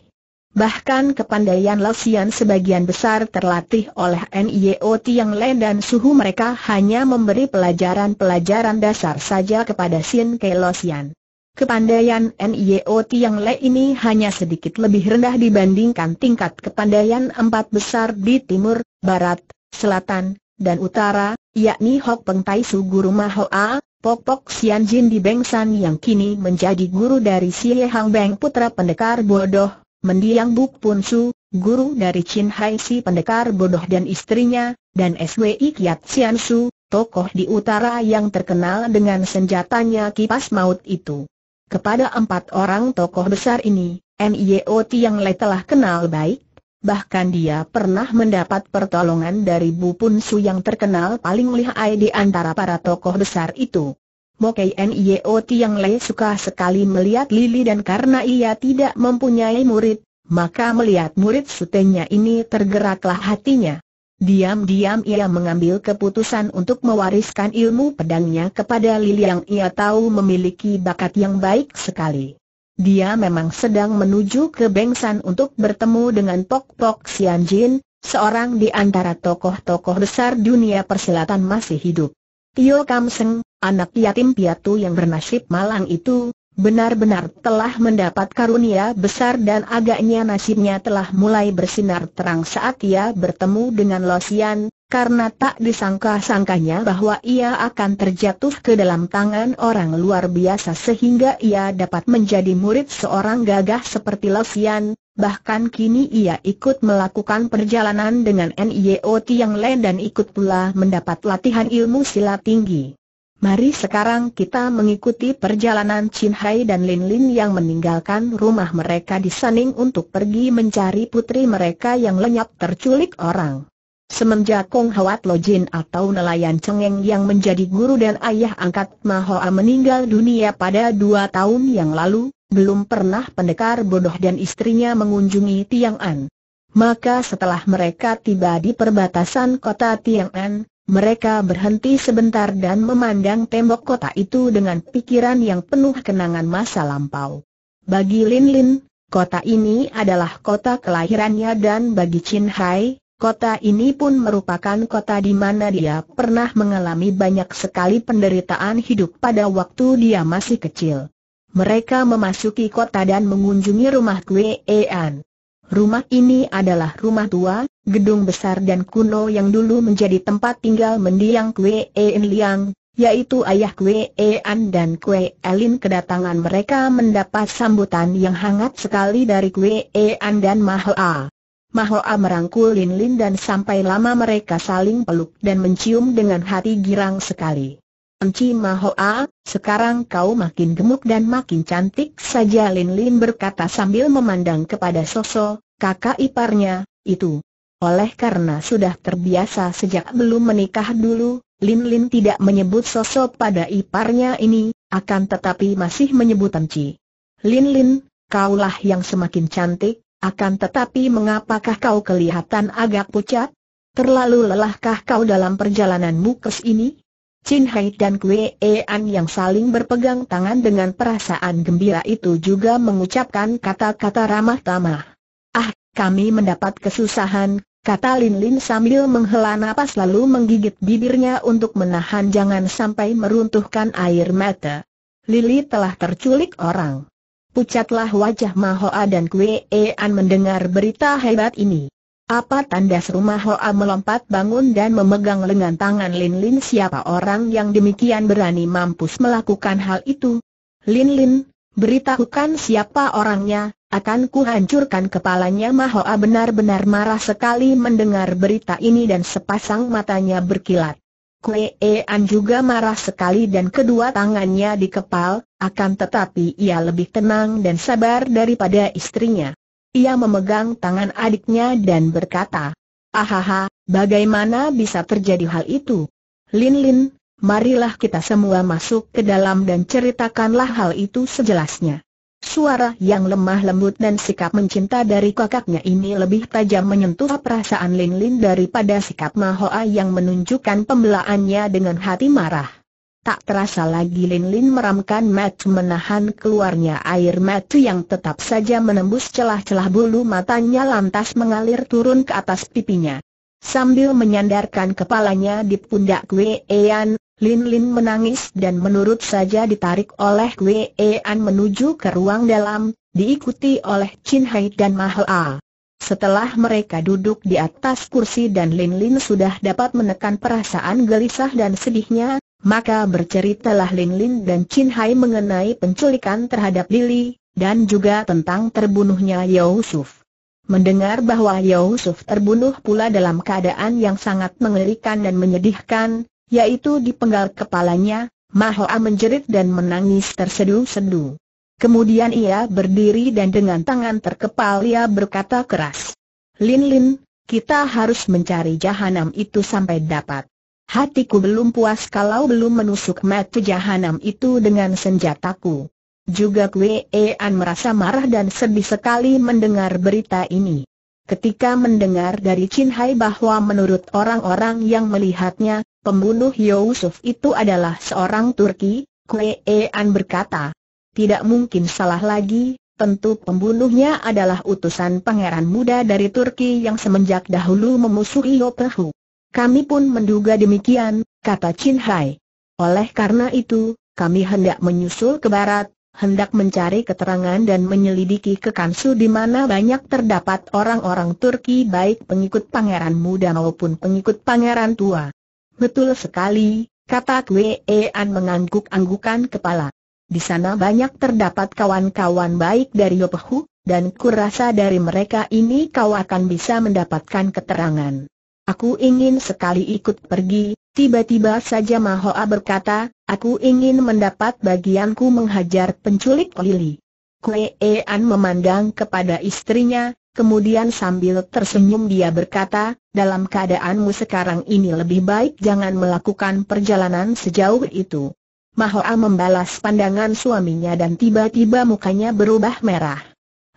Speaker 1: Bahkan kepandaian Lo Xian sebagian besar terlatih oleh NIO Tiang Le dan suhu mereka hanya memberi pelajaran-pelajaran dasar saja kepada Sin Ke Lo Xian. Kepandaian NIOT yang Le ini hanya sedikit lebih rendah dibandingkan tingkat kepandaian empat besar di timur, barat, selatan, dan utara, yakni Hok Peng Tai Su Guru Mahoa, Pok Pok Sian Jin di Bengsan yang kini menjadi guru dari Xie Hang Beng Putra Pendekar Bodoh, Mendiang Buk Pun Su, guru dari Chin Hai Si Pendekar Bodoh dan istrinya, dan SWI Kiat Sian Su, tokoh di utara yang terkenal dengan senjatanya kipas maut itu. Kepada empat orang tokoh besar ini, MIO Tiang Le telah kenal baik, bahkan dia pernah mendapat pertolongan dari Bu Pun Su yang terkenal paling lihai di antara para tokoh besar itu. Mokei Nio Tiang Le suka sekali melihat Lili dan karena ia tidak mempunyai murid, maka melihat murid sutenya ini tergeraklah hatinya. Diam-diam ia mengambil keputusan untuk mewariskan ilmu pedangnya kepada Lili yang ia tahu memiliki bakat yang baik sekali. Dia memang sedang menuju ke Bengsan untuk bertemu dengan Pok Pok Sian Jin, seorang di antara tokoh-tokoh besar dunia persilatan masih hidup. Tio Kam Seng, anak yatim piatu yang bernasib malang itu, benar-benar telah mendapat karunia besar dan agaknya nasibnya telah mulai bersinar terang saat ia bertemu dengan Losian, karena tak disangka-sangkanya bahwa ia akan terjatuh ke dalam tangan orang luar biasa sehingga ia dapat menjadi murid seorang gagah seperti Losian, bahkan kini ia ikut melakukan perjalanan dengan NIO yang lain dan ikut pula mendapat latihan ilmu silat tinggi. Mari sekarang kita mengikuti perjalanan Chin Hai dan Lin Lin yang meninggalkan rumah mereka di Saning untuk pergi mencari putri mereka yang lenyap terculik orang. Semenjak Kong Hwat Lo Jin atau nelayan cengeng yang menjadi guru dan ayah angkat Mahoa meninggal dunia pada dua tahun yang lalu, belum pernah pendekar bodoh dan istrinya mengunjungi Tiang An. Maka setelah mereka tiba di perbatasan kota Tiang An, mereka berhenti sebentar dan memandang tembok kota itu dengan pikiran yang penuh kenangan masa lampau. Bagi Lin Lin, kota ini adalah kota kelahirannya dan bagi Chin Hai, kota ini pun merupakan kota di mana dia pernah mengalami banyak sekali penderitaan hidup pada waktu dia masih kecil. Mereka memasuki kota dan mengunjungi rumah Kue An. Rumah ini adalah rumah tua, gedung besar dan kuno yang dulu menjadi tempat tinggal mendiang Kwe En Liang, yaitu ayah Kwe An dan Kwe Elin kedatangan mereka mendapat sambutan yang hangat sekali dari Kwe An dan Mahoa. Mahoa merangkul Lin Lin dan sampai lama mereka saling peluk dan mencium dengan hati girang sekali. Enci Mahoa, sekarang kau makin gemuk dan makin cantik saja Lin Lin berkata sambil memandang kepada Soso, kakak iparnya, itu. Oleh karena sudah terbiasa sejak belum menikah dulu, Lin Lin tidak menyebut Soso pada iparnya ini, akan tetapi masih menyebut Enci. Lin Lin, kaulah yang semakin cantik, akan tetapi mengapakah kau kelihatan agak pucat? Terlalu lelahkah kau dalam perjalananmu ke ini? Chin Hai dan Kue An yang saling berpegang tangan dengan perasaan gembira itu juga mengucapkan kata-kata ramah tamah. Ah, kami mendapat kesusahan, kata Lin Lin sambil menghela napas lalu menggigit bibirnya untuk menahan jangan sampai meruntuhkan air mata. Lili telah terculik orang. Pucatlah wajah Mahoa dan Kue An mendengar berita hebat ini. Apa tanda serumah Hoa melompat bangun dan memegang lengan tangan Lin Lin siapa orang yang demikian berani mampus melakukan hal itu? Lin Lin, beritahukan siapa orangnya, akan kuhancurkan kepalanya Mahoa benar-benar marah sekali mendengar berita ini dan sepasang matanya berkilat. Kuean juga marah sekali dan kedua tangannya dikepal, akan tetapi ia lebih tenang dan sabar daripada istrinya. Ia memegang tangan adiknya dan berkata, Ahaha, bagaimana bisa terjadi hal itu? Lin Lin, marilah kita semua masuk ke dalam dan ceritakanlah hal itu sejelasnya. Suara yang lemah lembut dan sikap mencinta dari kakaknya ini lebih tajam menyentuh perasaan Lin Lin daripada sikap Mahoa yang menunjukkan pembelaannya dengan hati marah. Tak terasa lagi Lin Lin meramkan mata menahan keluarnya air mata yang tetap saja menembus celah-celah bulu matanya lantas mengalir turun ke atas pipinya. Sambil menyandarkan kepalanya di pundak Wei An, Lin Lin menangis dan menurut saja ditarik oleh Wei An menuju ke ruang dalam, diikuti oleh Chin Hai dan Mahal. Setelah mereka duduk di atas kursi dan Lin Lin sudah dapat menekan perasaan gelisah dan sedihnya, maka berceritalah Lin Lin dan Chin Hai mengenai penculikan terhadap Lily, dan juga tentang terbunuhnya Yusuf. Mendengar bahwa Yusuf terbunuh pula dalam keadaan yang sangat mengerikan dan menyedihkan, yaitu dipenggal kepalanya, Mahoa menjerit dan menangis tersedu-sedu. Kemudian ia berdiri dan dengan tangan terkepal ia berkata keras, Lin Lin, kita harus mencari jahanam itu sampai dapat. Hatiku belum puas kalau belum menusuk mata jahanam itu dengan senjataku. Juga Kwean merasa marah dan sedih sekali mendengar berita ini. Ketika mendengar dari Chin Hai bahwa menurut orang-orang yang melihatnya, pembunuh Yusuf itu adalah seorang Turki, Kwean berkata, tidak mungkin salah lagi, tentu pembunuhnya adalah utusan pangeran muda dari Turki yang semenjak dahulu memusuhi Yopehu. Kami pun menduga demikian, kata Chin Hai. Oleh karena itu, kami hendak menyusul ke barat, hendak mencari keterangan dan menyelidiki ke Kansu di mana banyak terdapat orang-orang Turki baik pengikut pangeran muda maupun pengikut pangeran tua. Betul sekali, kata An mengangguk-anggukan kepala. Di sana banyak terdapat kawan-kawan baik dari Yopehu, dan kurasa dari mereka ini kau akan bisa mendapatkan keterangan. Aku ingin sekali ikut pergi, tiba-tiba saja Mahoa berkata, aku ingin mendapat bagianku menghajar penculik lili. Kue An memandang kepada istrinya, kemudian sambil tersenyum dia berkata, dalam keadaanmu sekarang ini lebih baik jangan melakukan perjalanan sejauh itu. Mahoa membalas pandangan suaminya dan tiba-tiba mukanya berubah merah.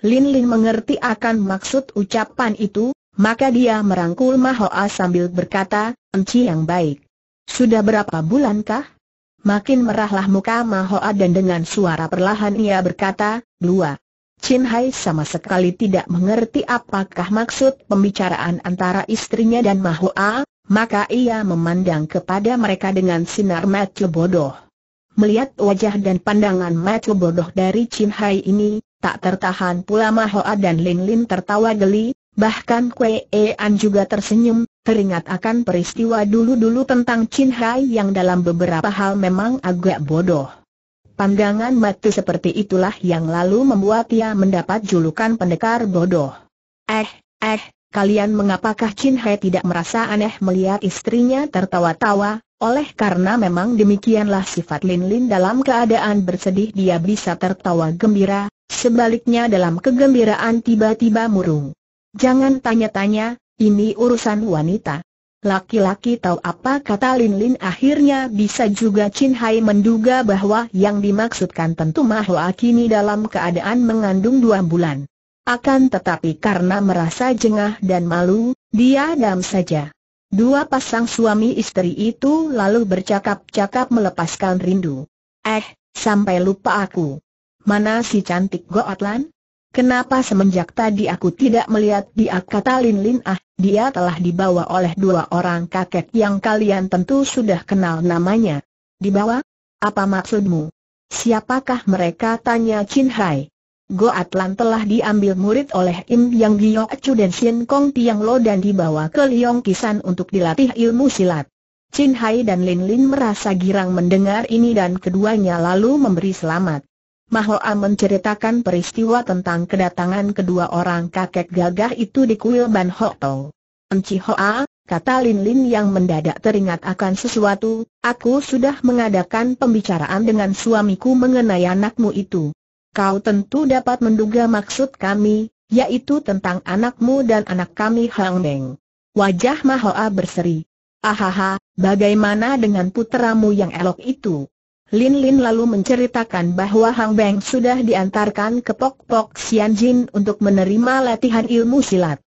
Speaker 1: Lin Lin mengerti akan maksud ucapan itu, maka dia merangkul Mahoa sambil berkata, Enci yang baik. Sudah berapa bulankah? Makin merahlah muka Mahoa dan dengan suara perlahan ia berkata, Dua. Chin Hai sama sekali tidak mengerti apakah maksud pembicaraan antara istrinya dan Mahoa, maka ia memandang kepada mereka dengan sinar mata bodoh. Melihat wajah dan pandangan mata bodoh dari Chin Hai ini, tak tertahan pula Mahoa dan Lin Lin tertawa geli, Bahkan Kue An juga tersenyum, teringat akan peristiwa dulu-dulu tentang Chin Hai yang dalam beberapa hal memang agak bodoh. Pandangan mati seperti itulah yang lalu membuat ia mendapat julukan pendekar bodoh. Eh, eh, kalian mengapakah Chin Hai tidak merasa aneh melihat istrinya tertawa-tawa, oleh karena memang demikianlah sifat Lin Lin dalam keadaan bersedih dia bisa tertawa gembira, sebaliknya dalam kegembiraan tiba-tiba murung. Jangan tanya-tanya, ini urusan wanita. Laki-laki tahu apa kata Lin Lin akhirnya bisa juga Chin Hai menduga bahwa yang dimaksudkan tentu Mahua kini dalam keadaan mengandung dua bulan. Akan tetapi karena merasa jengah dan malu, dia dam saja. Dua pasang suami istri itu lalu bercakap-cakap melepaskan rindu. Eh, sampai lupa aku. Mana si cantik Goatlan? Kenapa semenjak tadi aku tidak melihat dia kata Lin Lin ah, dia telah dibawa oleh dua orang kakek yang kalian tentu sudah kenal namanya. Dibawa? Apa maksudmu? Siapakah mereka tanya Chin Hai? Go Atlan telah diambil murid oleh Im Yang Gio Chu dan Shin Kong Tiang Lo dan dibawa ke Liong Kisan untuk dilatih ilmu silat. Chin Hai dan Lin Lin merasa girang mendengar ini dan keduanya lalu memberi selamat. Mahoa menceritakan peristiwa tentang kedatangan kedua orang kakek gagah itu di kuil Ban Ho Enci Hoa, kata Lin Lin yang mendadak teringat akan sesuatu, aku sudah mengadakan pembicaraan dengan suamiku mengenai anakmu itu. Kau tentu dapat menduga maksud kami, yaitu tentang anakmu dan anak kami Hang Deng. Wajah Mahoa berseri. Ahaha, bagaimana dengan putramu yang elok itu? Lin Lin lalu menceritakan bahwa Hang Beng sudah diantarkan ke Pok Pok Sian Jin untuk menerima latihan ilmu silat.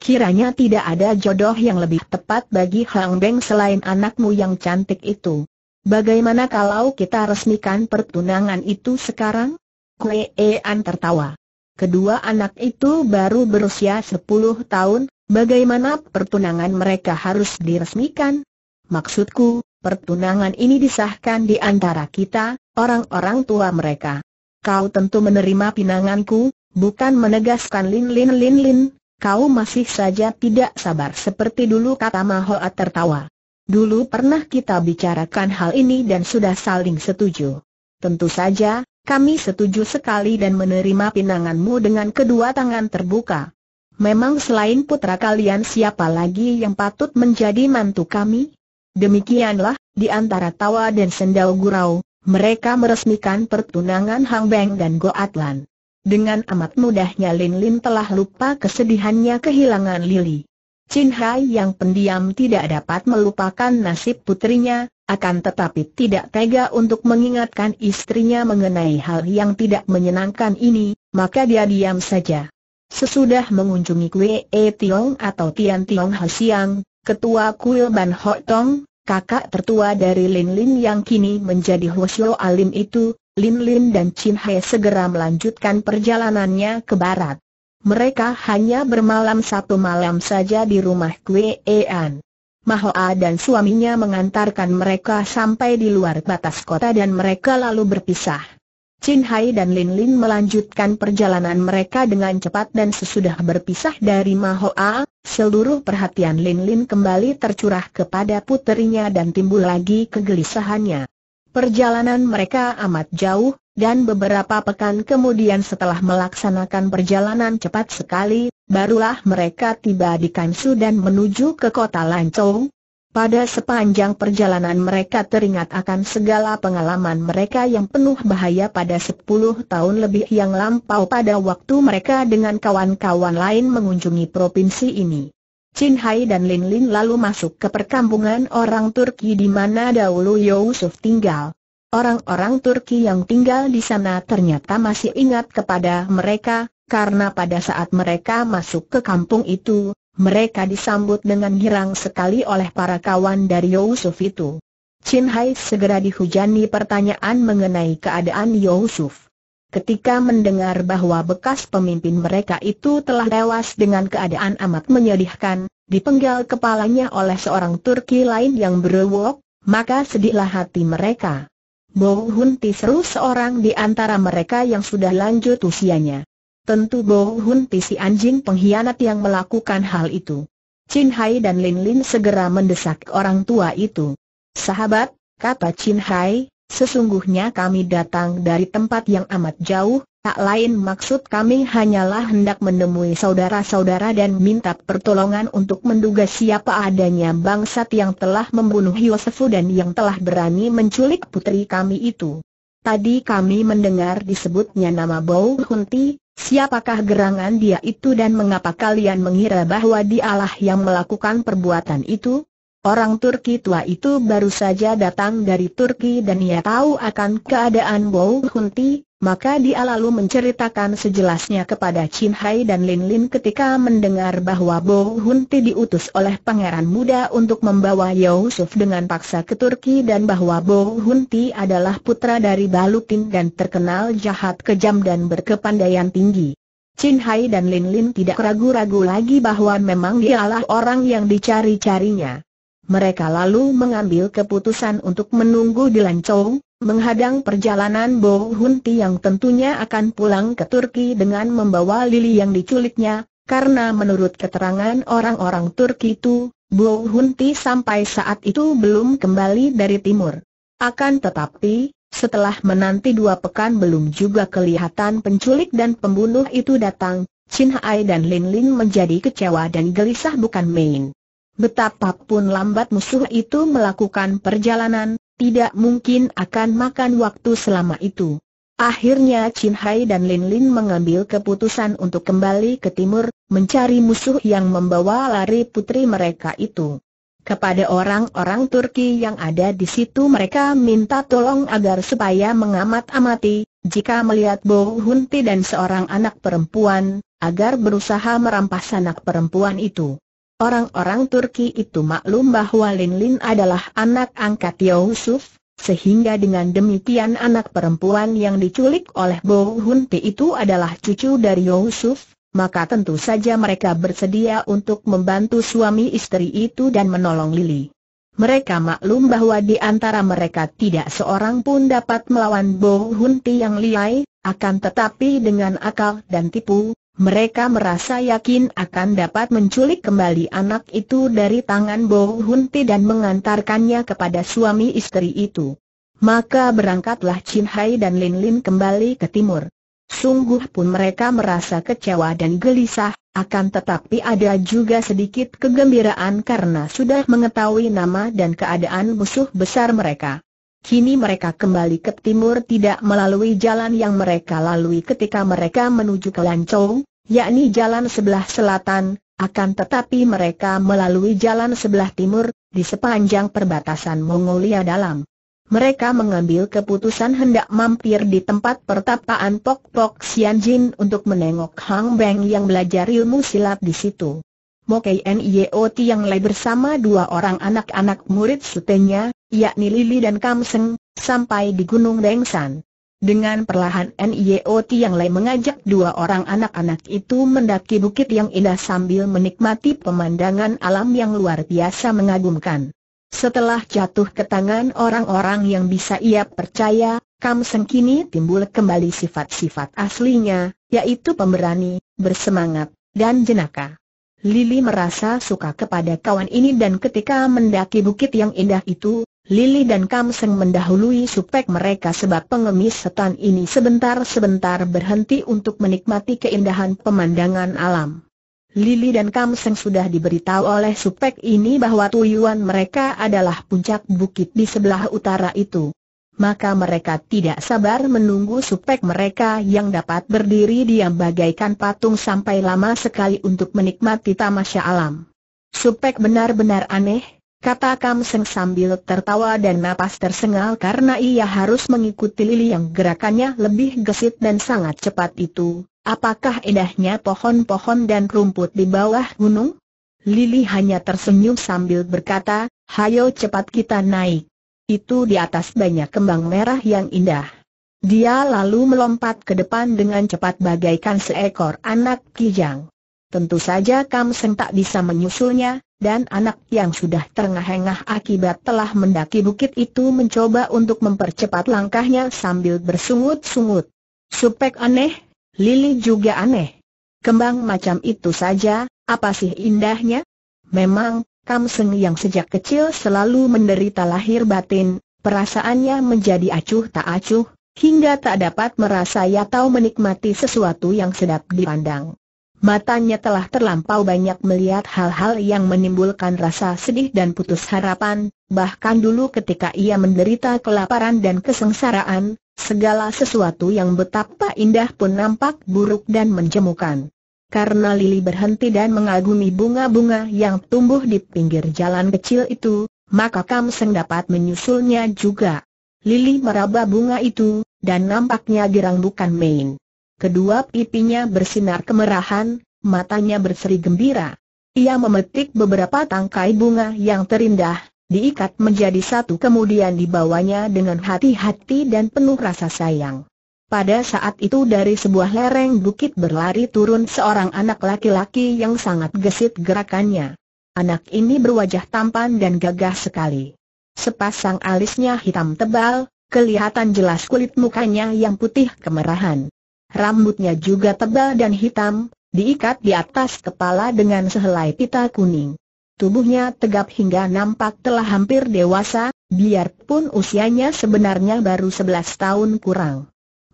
Speaker 1: Kiranya tidak ada jodoh yang lebih tepat bagi Hang Beng selain anakmu yang cantik itu. Bagaimana kalau kita resmikan pertunangan itu sekarang? Kue an tertawa. Kedua anak itu baru berusia 10 tahun, bagaimana pertunangan mereka harus diresmikan? Maksudku, pertunangan ini disahkan di antara kita, orang-orang tua mereka. Kau tentu menerima pinanganku, bukan menegaskan Lin Lin Lin Lin, kau masih saja tidak sabar seperti dulu kata Mahoa tertawa. Dulu pernah kita bicarakan hal ini dan sudah saling setuju. Tentu saja, kami setuju sekali dan menerima pinanganmu dengan kedua tangan terbuka. Memang selain putra kalian siapa lagi yang patut menjadi mantu kami? Demikianlah, di antara tawa dan sendau gurau, mereka meresmikan pertunangan Hang Beng dan Go Atlan. Dengan amat mudahnya Lin Lin telah lupa kesedihannya kehilangan Lily Chin Hai yang pendiam tidak dapat melupakan nasib putrinya, akan tetapi tidak tega untuk mengingatkan istrinya mengenai hal yang tidak menyenangkan ini, maka dia diam saja. Sesudah mengunjungi Kwee e Tiong atau Tian Tiong Siang ketua kuil Ban Ho Tong, kakak tertua dari Lin Lin yang kini menjadi Huosyo Alim itu, Lin Lin dan Chin He segera melanjutkan perjalanannya ke barat. Mereka hanya bermalam satu malam saja di rumah Kue Ean. Mahoa dan suaminya mengantarkan mereka sampai di luar batas kota dan mereka lalu berpisah. Chin Hai dan Lin Lin melanjutkan perjalanan mereka dengan cepat dan sesudah berpisah dari Mahoa, seluruh perhatian Lin Lin kembali tercurah kepada puterinya dan timbul lagi kegelisahannya. Perjalanan mereka amat jauh, dan beberapa pekan kemudian setelah melaksanakan perjalanan cepat sekali, barulah mereka tiba di Kansu dan menuju ke kota Lancong, pada sepanjang perjalanan mereka teringat akan segala pengalaman mereka yang penuh bahaya pada 10 tahun lebih yang lampau pada waktu mereka dengan kawan-kawan lain mengunjungi provinsi ini. Chin Hai dan Lin Lin lalu masuk ke perkampungan orang Turki di mana dahulu Yusuf tinggal. Orang-orang Turki yang tinggal di sana ternyata masih ingat kepada mereka, karena pada saat mereka masuk ke kampung itu, mereka disambut dengan girang sekali oleh para kawan dari Yusuf itu. Chin Hai segera dihujani pertanyaan mengenai keadaan Yusuf. Ketika mendengar bahwa bekas pemimpin mereka itu telah tewas dengan keadaan amat menyedihkan, dipenggal kepalanya oleh seorang Turki lain yang berwok, maka sedihlah hati mereka. Bow Hun seru seorang di antara mereka yang sudah lanjut usianya. Tentu Bo Hun si anjing pengkhianat yang melakukan hal itu. Chin Hai dan Lin Lin segera mendesak orang tua itu. Sahabat, kata Chin Hai, sesungguhnya kami datang dari tempat yang amat jauh, tak lain maksud kami hanyalah hendak menemui saudara-saudara dan minta pertolongan untuk menduga siapa adanya bangsat yang telah membunuh Yosefu dan yang telah berani menculik putri kami itu. Tadi kami mendengar disebutnya nama Bau Hunti, Siapakah gerangan dia itu dan mengapa kalian mengira bahwa dialah yang melakukan perbuatan itu? Orang Turki tua itu baru saja datang dari Turki dan ia tahu akan keadaan Bau Hunti, maka dia lalu menceritakan sejelasnya kepada Chin Hai dan Lin Lin ketika mendengar bahwa Bo Hun Ti diutus oleh pangeran muda untuk membawa Yusuf dengan paksa ke Turki dan bahwa Bo Hun Ti adalah putra dari Balutin dan terkenal jahat kejam dan berkepandaian tinggi. Chin Hai dan Lin Lin tidak ragu-ragu lagi bahwa memang dialah orang yang dicari-carinya. Mereka lalu mengambil keputusan untuk menunggu di Lancong, menghadang perjalanan Bo Hun yang tentunya akan pulang ke Turki dengan membawa Lili yang diculiknya, karena menurut keterangan orang-orang Turki itu, Bo Hun sampai saat itu belum kembali dari timur. Akan tetapi, setelah menanti dua pekan belum juga kelihatan penculik dan pembunuh itu datang, Chin Hai dan Lin Lin menjadi kecewa dan gelisah bukan main. Betapapun lambat musuh itu melakukan perjalanan, tidak mungkin akan makan waktu selama itu. Akhirnya Chin Hai dan Lin Lin mengambil keputusan untuk kembali ke timur, mencari musuh yang membawa lari putri mereka itu. Kepada orang-orang Turki yang ada di situ mereka minta tolong agar supaya mengamat-amati, jika melihat Bo Hunti dan seorang anak perempuan, agar berusaha merampas anak perempuan itu. Orang-orang Turki itu maklum bahwa Lin Lin adalah anak angkat Yusuf, sehingga dengan demikian anak perempuan yang diculik oleh Bo Hun Pi itu adalah cucu dari Yusuf, maka tentu saja mereka bersedia untuk membantu suami istri itu dan menolong Lili. Mereka maklum bahwa di antara mereka tidak seorang pun dapat melawan Bo Hun Ti yang liai, akan tetapi dengan akal dan tipu, mereka merasa yakin akan dapat menculik kembali anak itu dari tangan Bo Hunti dan mengantarkannya kepada suami istri itu. Maka berangkatlah Chin Hai dan Lin Lin kembali ke timur. Sungguh pun mereka merasa kecewa dan gelisah, akan tetapi ada juga sedikit kegembiraan karena sudah mengetahui nama dan keadaan musuh besar mereka. Kini mereka kembali ke timur tidak melalui jalan yang mereka lalui ketika mereka menuju ke Lancong, yakni jalan sebelah selatan, akan tetapi mereka melalui jalan sebelah timur, di sepanjang perbatasan Mongolia dalam. Mereka mengambil keputusan hendak mampir di tempat pertapaan Pok Pok Jin untuk menengok Hang Beng yang belajar ilmu silat di situ. Mo O Nio yang lain bersama dua orang anak-anak murid sutenya, yakni Lili dan Kam Seng, sampai di Gunung Dengsan. Dengan perlahan NIOT yang lain mengajak dua orang anak-anak itu mendaki bukit yang indah sambil menikmati pemandangan alam yang luar biasa mengagumkan. Setelah jatuh ke tangan orang-orang yang bisa ia percaya, Kam Seng kini timbul kembali sifat-sifat aslinya, yaitu pemberani, bersemangat, dan jenaka. Lili merasa suka kepada kawan ini dan ketika mendaki bukit yang indah itu, Lili dan Kamseng mendahului supek mereka sebab pengemis setan ini sebentar-sebentar berhenti untuk menikmati keindahan pemandangan alam. Lili dan Kamseng sudah diberitahu oleh supek ini bahwa tujuan mereka adalah puncak bukit di sebelah utara itu. Maka mereka tidak sabar menunggu supek mereka yang dapat berdiri diam bagaikan patung sampai lama sekali untuk menikmati tamasya alam. Supek benar-benar aneh, Kata Kam Seng sambil tertawa dan napas tersengal karena ia harus mengikuti Lili yang gerakannya lebih gesit dan sangat cepat itu. Apakah indahnya pohon-pohon dan rumput di bawah gunung? Lili hanya tersenyum sambil berkata, hayo cepat kita naik. Itu di atas banyak kembang merah yang indah. Dia lalu melompat ke depan dengan cepat bagaikan seekor anak kijang. Tentu saja Kam Seng tak bisa menyusulnya, dan anak yang sudah terengah-engah akibat telah mendaki bukit itu mencoba untuk mempercepat langkahnya sambil bersungut-sungut. Supek aneh, Lili juga aneh. Kembang macam itu saja, apa sih indahnya? Memang, Kamseng yang sejak kecil selalu menderita lahir batin, perasaannya menjadi acuh tak acuh, hingga tak dapat merasai atau menikmati sesuatu yang sedap dipandang. Matanya telah terlampau banyak melihat hal-hal yang menimbulkan rasa sedih dan putus harapan, bahkan dulu ketika ia menderita kelaparan dan kesengsaraan, segala sesuatu yang betapa indah pun nampak buruk dan menjemukan. Karena Lili berhenti dan mengagumi bunga-bunga yang tumbuh di pinggir jalan kecil itu, maka Kam Seng dapat menyusulnya juga. Lili meraba bunga itu, dan nampaknya girang bukan main kedua pipinya bersinar kemerahan, matanya berseri gembira. Ia memetik beberapa tangkai bunga yang terindah, diikat menjadi satu kemudian dibawanya dengan hati-hati dan penuh rasa sayang. Pada saat itu dari sebuah lereng bukit berlari turun seorang anak laki-laki yang sangat gesit gerakannya. Anak ini berwajah tampan dan gagah sekali. Sepasang alisnya hitam tebal, kelihatan jelas kulit mukanya yang putih kemerahan. Rambutnya juga tebal dan hitam, diikat di atas kepala dengan sehelai pita kuning. Tubuhnya tegap hingga nampak telah hampir dewasa, biarpun usianya sebenarnya baru 11 tahun kurang.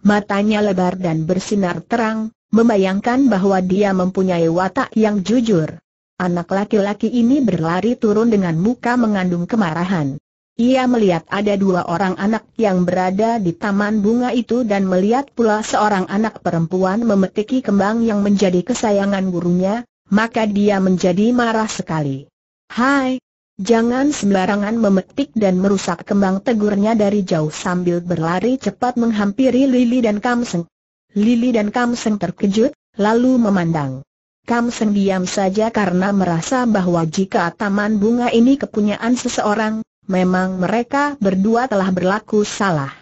Speaker 1: Matanya lebar dan bersinar terang, membayangkan bahwa dia mempunyai watak yang jujur. Anak laki-laki ini berlari turun dengan muka mengandung kemarahan. Ia melihat ada dua orang anak yang berada di taman bunga itu dan melihat pula seorang anak perempuan memetiki kembang yang menjadi kesayangan gurunya, maka dia menjadi marah sekali. Hai, jangan sembarangan memetik dan merusak kembang tegurnya dari jauh sambil berlari cepat menghampiri Lili dan Kamseng. Lili dan Kamseng terkejut, lalu memandang. Kamseng diam saja karena merasa bahwa jika taman bunga ini kepunyaan seseorang, memang mereka berdua telah berlaku salah.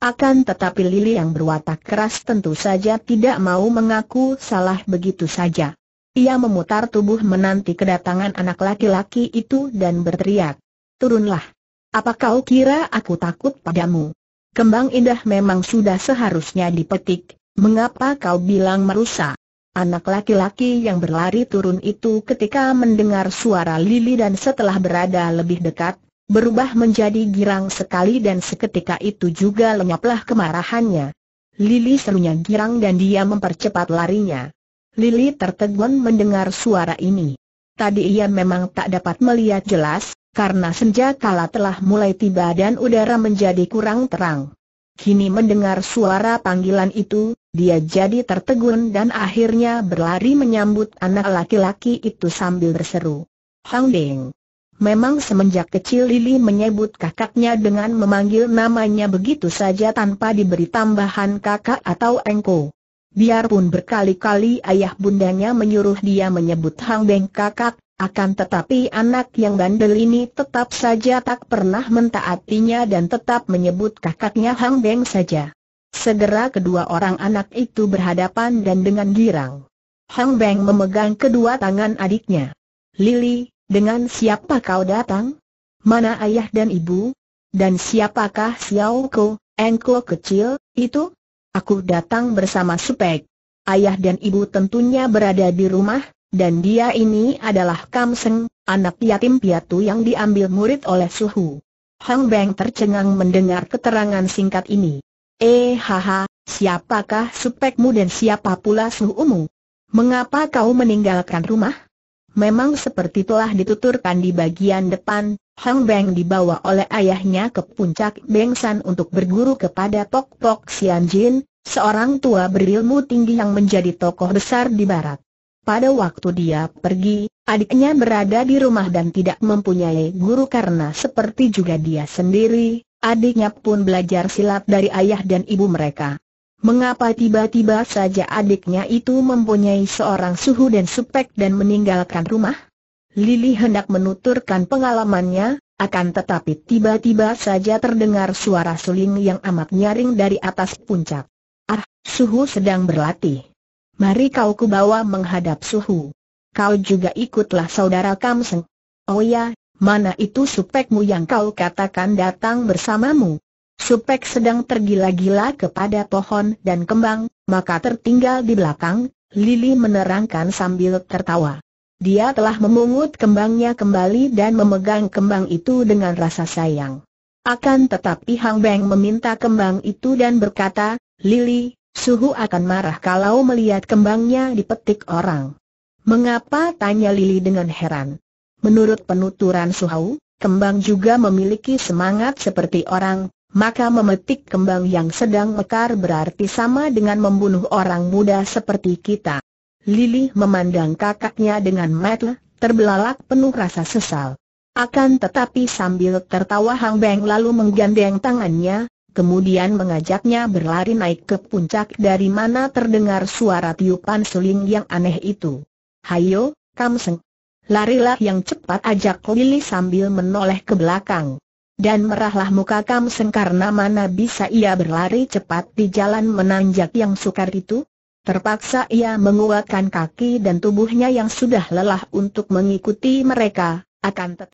Speaker 1: Akan tetapi Lili yang berwatak keras tentu saja tidak mau mengaku salah begitu saja. Ia memutar tubuh menanti kedatangan anak laki-laki itu dan berteriak, Turunlah! Apa kau kira aku takut padamu? Kembang indah memang sudah seharusnya dipetik, mengapa kau bilang merusak? Anak laki-laki yang berlari turun itu ketika mendengar suara Lili dan setelah berada lebih dekat, berubah menjadi girang sekali dan seketika itu juga lenyaplah kemarahannya. Lili serunya girang dan dia mempercepat larinya. Lili tertegun mendengar suara ini. Tadi ia memang tak dapat melihat jelas, karena senja kala telah mulai tiba dan udara menjadi kurang terang. Kini mendengar suara panggilan itu, dia jadi tertegun dan akhirnya berlari menyambut anak laki-laki itu sambil berseru. Hang Deng. Memang semenjak kecil Lili menyebut kakaknya dengan memanggil namanya begitu saja tanpa diberi tambahan kakak atau engko. Biarpun berkali-kali ayah bundanya menyuruh dia menyebut Hang Beng kakak, akan tetapi anak yang bandel ini tetap saja tak pernah mentaatinya dan tetap menyebut kakaknya Hang Beng saja. Segera kedua orang anak itu berhadapan dan dengan girang. Hang Beng memegang kedua tangan adiknya. Lili, dengan siapa kau datang? Mana ayah dan ibu? Dan siapakah Xiao Ko, engkau kecil, itu? Aku datang bersama Supek. Ayah dan ibu tentunya berada di rumah, dan dia ini adalah Kam Kamseng, anak yatim piatu yang diambil murid oleh Suhu. Hang Beng tercengang mendengar keterangan singkat ini. Eh haha, siapakah supekmu dan siapa pula suhumu? Mengapa kau meninggalkan rumah? Memang seperti telah dituturkan di bagian depan, Hang Beng dibawa oleh ayahnya ke puncak Bengsan untuk berguru kepada Pok Pok Sian Jin, seorang tua berilmu tinggi yang menjadi tokoh besar di barat. Pada waktu dia pergi, adiknya berada di rumah dan tidak mempunyai guru karena seperti juga dia sendiri, adiknya pun belajar silat dari ayah dan ibu mereka. Mengapa tiba-tiba saja adiknya itu mempunyai seorang suhu dan supek dan meninggalkan rumah? Lili hendak menuturkan pengalamannya, akan tetapi tiba-tiba saja terdengar suara suling yang amat nyaring dari atas puncak. Ah, suhu sedang berlatih. Mari kau kubawa menghadap suhu. Kau juga ikutlah saudara Kamseng. Oh ya, mana itu supekmu yang kau katakan datang bersamamu? Supek sedang tergila-gila kepada pohon dan kembang, maka tertinggal di belakang, Lili menerangkan sambil tertawa. Dia telah memungut kembangnya kembali dan memegang kembang itu dengan rasa sayang. Akan tetapi Hang Beng meminta kembang itu dan berkata, Lili, Suhu akan marah kalau melihat kembangnya dipetik orang. Mengapa? tanya Lili dengan heran. Menurut penuturan Suhu, kembang juga memiliki semangat seperti orang, maka memetik kembang yang sedang mekar berarti sama dengan membunuh orang muda seperti kita. Lili memandang kakaknya dengan mata terbelalak penuh rasa sesal. Akan tetapi sambil tertawa Hang Beng lalu menggandeng tangannya, kemudian mengajaknya berlari naik ke puncak dari mana terdengar suara tiupan suling yang aneh itu. Hayo, Kamseng. Larilah yang cepat ajak Lili sambil menoleh ke belakang. Dan merahlah muka Kam Seng karena mana bisa ia berlari cepat di jalan menanjak yang sukar itu? Terpaksa ia menguatkan kaki dan tubuhnya yang sudah lelah untuk mengikuti mereka, akan tetapi